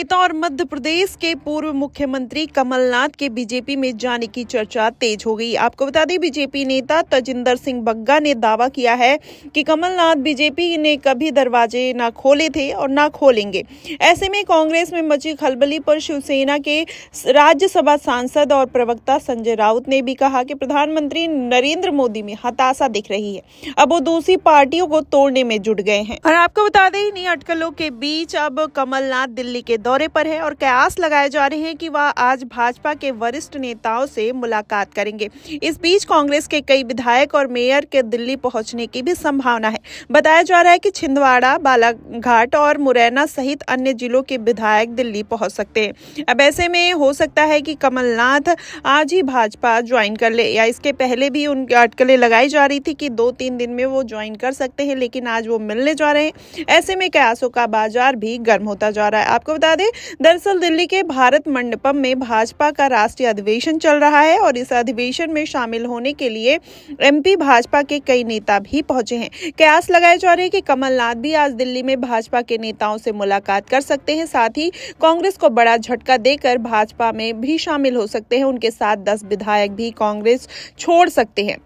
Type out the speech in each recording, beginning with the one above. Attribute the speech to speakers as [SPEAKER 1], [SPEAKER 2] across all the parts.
[SPEAKER 1] नेता और मध्य प्रदेश के पूर्व मुख्यमंत्री कमलनाथ के बीजेपी में जाने की चर्चा तेज हो गई आपको बता दें बीजेपी नेता तजिंदर सिंह बग्गा ने दावा किया है कि कमलनाथ बीजेपी ने कभी दरवाजे ना खोले थे और ना खोलेंगे ऐसे में कांग्रेस में मची खलबली पर शिवसेना के राज्यसभा सांसद और प्रवक्ता संजय राउत ने भी कहा कि प्रधानमंत्री नरेंद्र मोदी में हताशा दिख रही है अब वो दूसरी पार्टियों को तोड़ने में जुट गए हैं और आपको बता दें इन्हीं अटकलों के बीच अब कमलनाथ दिल्ली के दौरे पर है और कयास लगाए जा रहे हैं कि वह आज भाजपा के वरिष्ठ नेताओं से मुलाकात करेंगे इस बीच कांग्रेस के कई विधायक और मेयर के दिल्ली पहुंचने की भी संभावना है बताया जा रहा है कि छिंदवाड़ा बालाघाट और मुरैना सहित अन्य जिलों के विधायक दिल्ली पहुंच सकते हैं अब ऐसे में हो सकता है कि कमलनाथ आज ही भाजपा ज्वाइन कर ले या इसके पहले भी उनकी अटकलें लगाई जा रही थी कि दो तीन दिन में वो ज्वाइन कर सकते हैं लेकिन आज वो मिलने जा रहे हैं ऐसे में कयासों का बाजार भी गर्म होता जा रहा है आपको बता दे दरअसल दिल्ली के भारत मंडपम में भाजपा का राष्ट्रीय अधिवेशन चल रहा है और इस अधिवेशन में शामिल होने के लिए एमपी भाजपा के कई नेता भी पहुंचे हैं कयास लगाए जा रहे हैं कि कमलनाथ भी आज दिल्ली में भाजपा के नेताओं से मुलाकात कर सकते हैं साथ ही कांग्रेस को बड़ा झटका देकर भाजपा में भी शामिल हो सकते हैं उनके साथ दस विधायक भी कांग्रेस छोड़ सकते हैं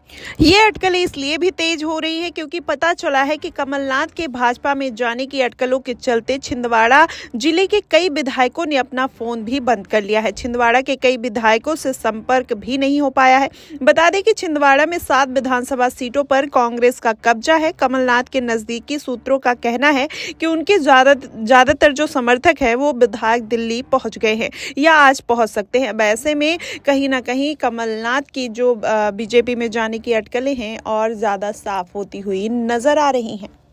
[SPEAKER 1] ये अटकलें इसलिए भी तेज हो रही है क्योंकि पता चला है कि कमलनाथ के भाजपा में जाने की अटकलों के चलते छिंदवाड़ा जिले के कई कई विधायकों ने अपना फोन भी बंद कर लिया है छिंदवाड़ा के कई विधायकों से संपर्क भी नहीं हो पाया है बता दें कि छिंदवाड़ा में सात विधानसभा सीटों पर कांग्रेस का कब्जा है कमलनाथ के नजदीकी सूत्रों का कहना है कि उनके ज्यादातर जो समर्थक है वो विधायक दिल्ली पहुंच गए हैं या आज पहुंच सकते हैं अब ऐसे में कहीं ना कहीं कमलनाथ की जो बीजेपी में जाने की अटकलें हैं और ज्यादा साफ होती हुई नजर आ रही हैं